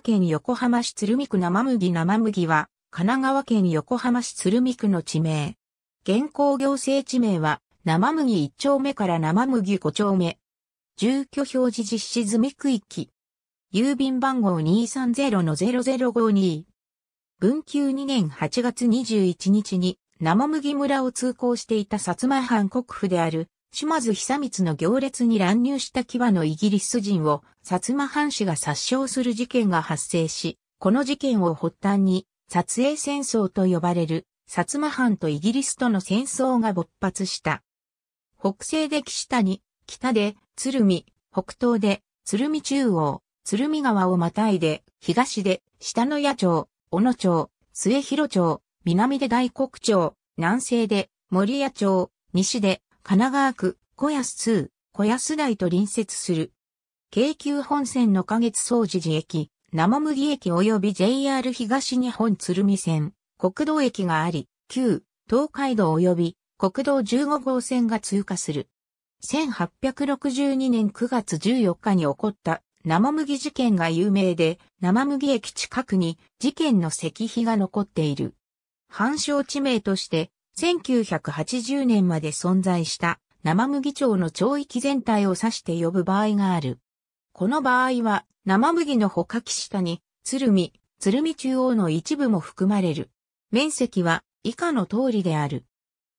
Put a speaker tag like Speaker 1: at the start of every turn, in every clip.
Speaker 1: 県横浜市鶴見区生麦生麦は、神奈川県横浜市鶴見区の地名。現行行政地名は、生麦1丁目から生麦5丁目。住居表示実施済み区域。郵便番号230-0052。文久2年8月21日に、生麦村を通行していた薩摩藩国府である、島津久光の行列に乱入した際のイギリス人を薩摩藩士が殺傷する事件が発生し、この事件を発端に、撮影戦争と呼ばれる薩摩藩とイギリスとの戦争が勃発した。北西で岸谷、北で鶴見、北東で鶴見中央、鶴見川をまたいで、東で下野谷町、小野町、末広町、南で大黒町、南西で森谷町、西で神奈川区、小安通、小安台と隣接する。京急本線の花月総除寺駅、生麦駅及び JR 東日本鶴見線、国道駅があり、旧東海道及び国道15号線が通過する。1862年9月14日に起こった生麦事件が有名で、生麦駅近くに事件の石碑が残っている。繁証地名として1980年まで存在した生麦町の町域全体を指して呼ぶ場合がある。この場合は生麦のか、岸下に鶴見、鶴見中央の一部も含まれる。面積は以下の通りである。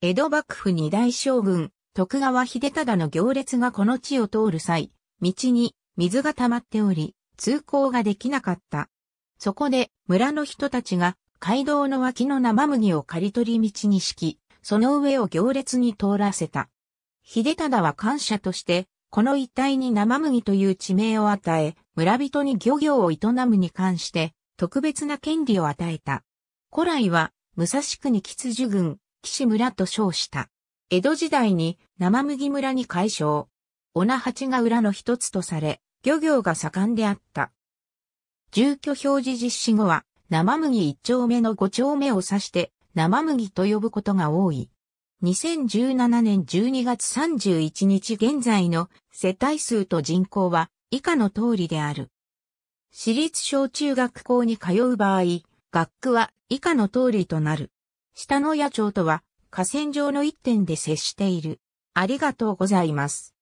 Speaker 1: 江戸幕府二大将軍、徳川秀忠の行列がこの地を通る際、道に水が溜まっており、通行ができなかった。そこで村の人たちが街道の脇の生麦を刈り取り道に敷き、その上を行列に通らせた。秀忠は感謝として、この一帯に生麦という地名を与え、村人に漁業を営むに関して、特別な権利を与えた。古来は、武蔵国吉樹郡、岸村と称した。江戸時代に生麦村に改称。小名八が裏の一つとされ、漁業が盛んであった。住居表示実施後は、生麦一丁目の五丁目を指して、生麦と呼ぶことが多い。2017年12月31日現在の世帯数と人口は以下の通りである。私立小中学校に通う場合、学区は以下の通りとなる。下の野町とは河川上の一点で接している。ありがとうございます。